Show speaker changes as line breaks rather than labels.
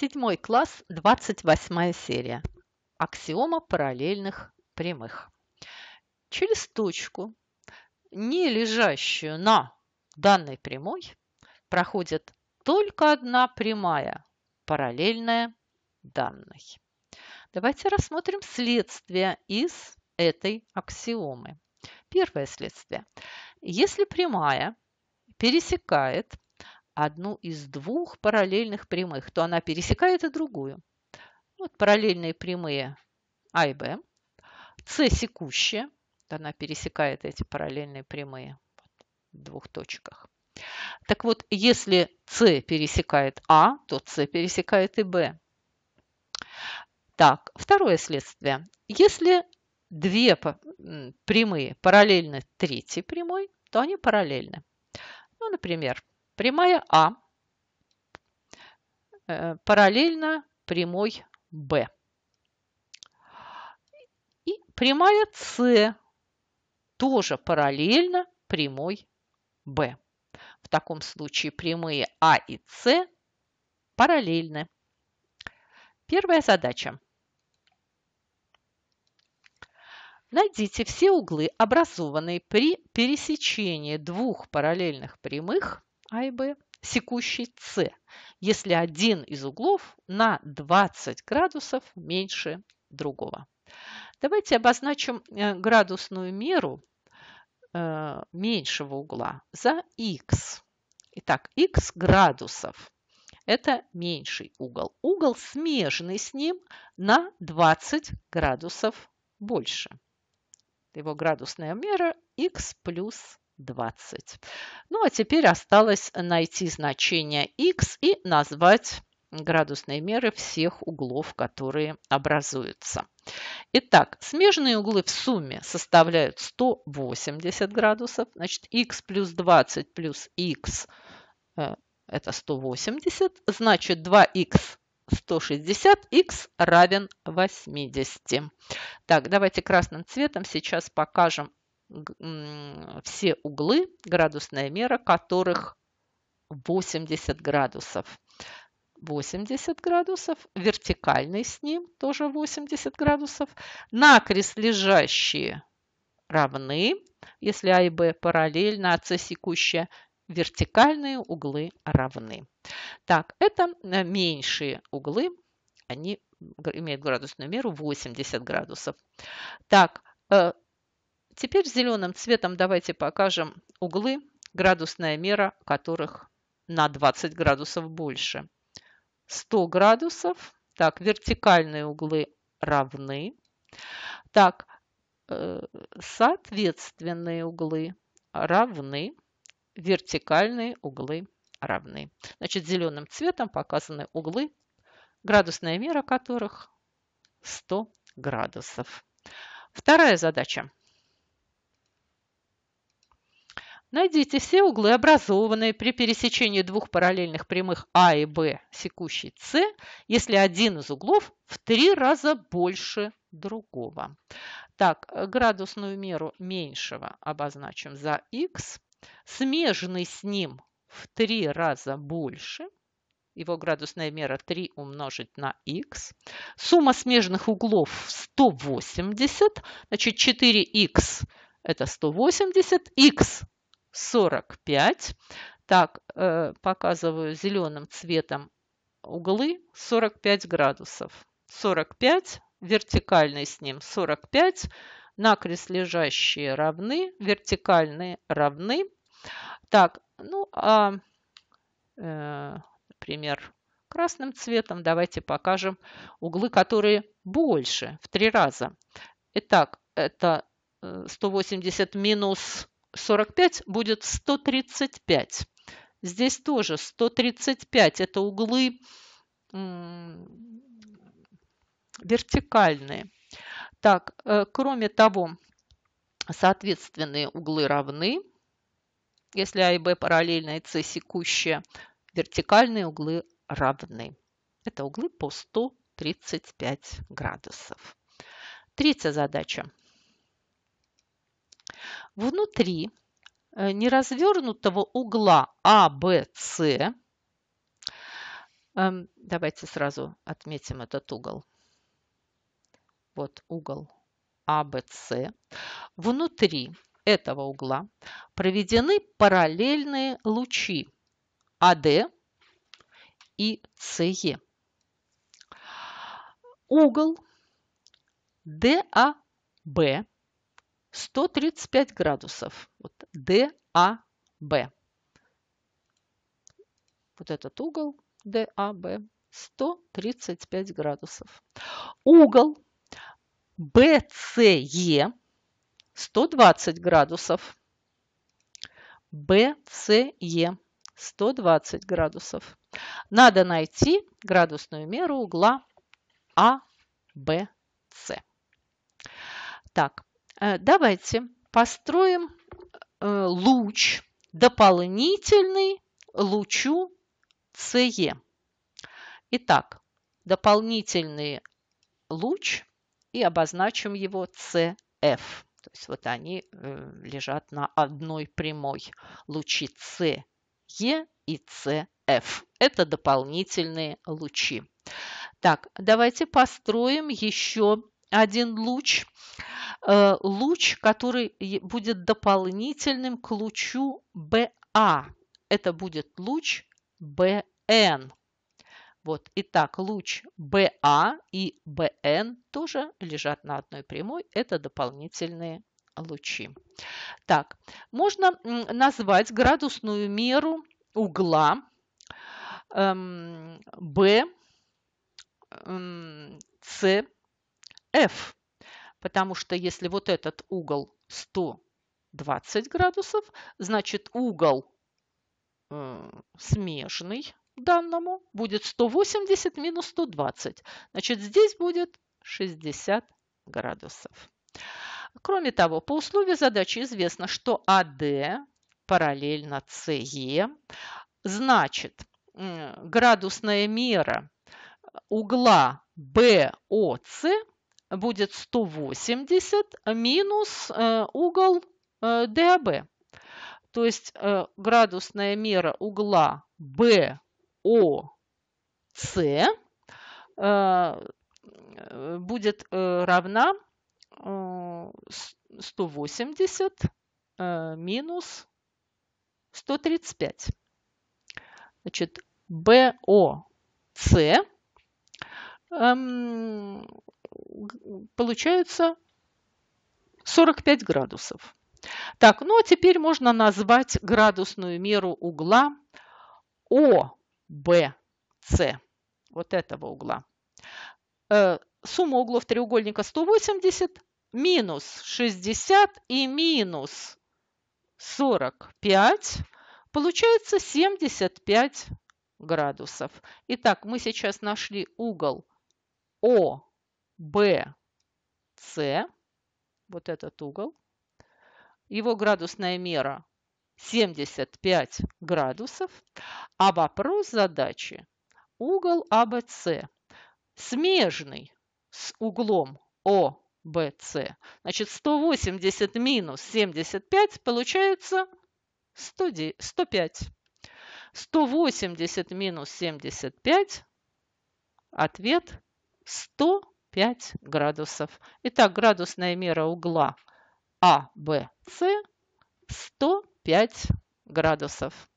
Седьмой класс, 28 серия. Аксиома параллельных прямых. Через точку, не лежащую на данной прямой, проходит только одна прямая, параллельная данной. Давайте рассмотрим следствие из этой аксиомы. Первое следствие. Если прямая пересекает одну из двух параллельных прямых, то она пересекает и другую. Вот параллельные прямые А и Б. С секущая, она пересекает эти параллельные прямые в двух точках. Так вот, если С пересекает А, то С пересекает и Б. Так, второе следствие. Если две прямые параллельны третьей прямой, то они параллельны. Ну, например, Прямая А э, параллельно прямой Б. И прямая С тоже параллельно прямой Б. В таком случае прямые А и С параллельны. Первая задача. Найдите все углы, образованные при пересечении двух параллельных прямых а и Б, секущий С, если один из углов на 20 градусов меньше другого. Давайте обозначим э, градусную меру э, меньшего угла за х. Итак, х градусов – это меньший угол. Угол смежный с ним на 20 градусов больше. Его градусная мера х плюс 20. Ну а теперь осталось найти значение x и назвать градусные меры всех углов, которые образуются. Итак, смежные углы в сумме составляют 180 градусов. Значит, x плюс 20 плюс x э, это 180. Значит, 2x 160 x равен 80. Так, давайте красным цветом сейчас покажем все углы, градусная мера которых 80 градусов. 80 градусов, вертикальный с ним тоже 80 градусов. Накрест лежащие равны, если А и Б параллельно, а секущая, вертикальные углы равны. Так, это э, меньшие углы, они имеют градусную меру 80 градусов. Так, э, Теперь зеленым цветом давайте покажем углы, градусная мера которых на 20 градусов больше. 100 градусов. Так, вертикальные углы равны. Так, э, соответственные углы равны, вертикальные углы равны. Значит, зеленым цветом показаны углы, градусная мера которых 100 градусов. Вторая задача. Найдите все углы, образованные при пересечении двух параллельных прямых А и Б, секущей С, если один из углов в три раза больше другого. Так, градусную меру меньшего обозначим за х, смежный с ним в три раза больше, его градусная мера 3 умножить на х, сумма смежных углов 180, значит 4х – это 180, х 45. Так, э, показываю зеленым цветом углы 45 градусов. 45, вертикальный с ним 45, накрест лежащие равны, вертикальные равны. Так, ну а, э, например, красным цветом давайте покажем углы, которые больше в три раза. Итак, это 180 э, минус 45 будет 135. Здесь тоже 135. Это углы вертикальные. Так, э, кроме того, соответственные углы равны. Если А и Б параллельны, и С секущие, вертикальные углы равны. Это углы по 135 градусов. Третья задача. Внутри э, неразвернутого угла ABC, а, эм, давайте сразу отметим этот угол, вот угол ABC, а, внутри этого угла проведены параллельные лучи AD а, и CE. Угол DAB 135 градусов. Вот, ДАБ. Вот этот угол ДАБ 135 градусов. Угол БЦЕ 120 градусов. БЦЕ 120 градусов. Надо найти градусную меру угла АБС. Так, Э, давайте построим э, луч дополнительный лучу CE. Итак, дополнительный луч и обозначим его CF. То есть вот они э, лежат на одной прямой. Лучи CE и CF. Это дополнительные лучи. Так, давайте построим еще один луч, э, луч, который будет дополнительным к лучу BA. А. Это будет луч BN. Вот, итак, луч BA а и BN тоже лежат на одной прямой. Это дополнительные лучи. Так, можно назвать градусную меру угла B, эм, C F, потому что если вот этот угол 120 градусов, значит угол э, смежный данному будет 180 минус 120. Значит, здесь будет 60 градусов. Кроме того, по условию задачи известно, что AD а параллельно CE, значит, градусная мера угла BOC будет 180 минус э, угол э, ДАБ. То есть э, градусная мера угла BOC будет равна 180 минус 135. Значит, BOC получается 45 градусов. Так, ну а теперь можно назвать градусную меру угла ОБС, вот этого угла. Э, сумма углов треугольника 180, минус 60 и минус 45, получается 75 градусов. Итак, мы сейчас нашли угол ОБС. BC, вот этот угол, его градусная мера 75 градусов, а вопрос задачи – угол ABC, а смежный с углом OBC. Значит, 180 минус 75 получается 105. 180 минус 75, ответ 105. 5 градусов. Итак, градусная мера угла АВС 105 градусов.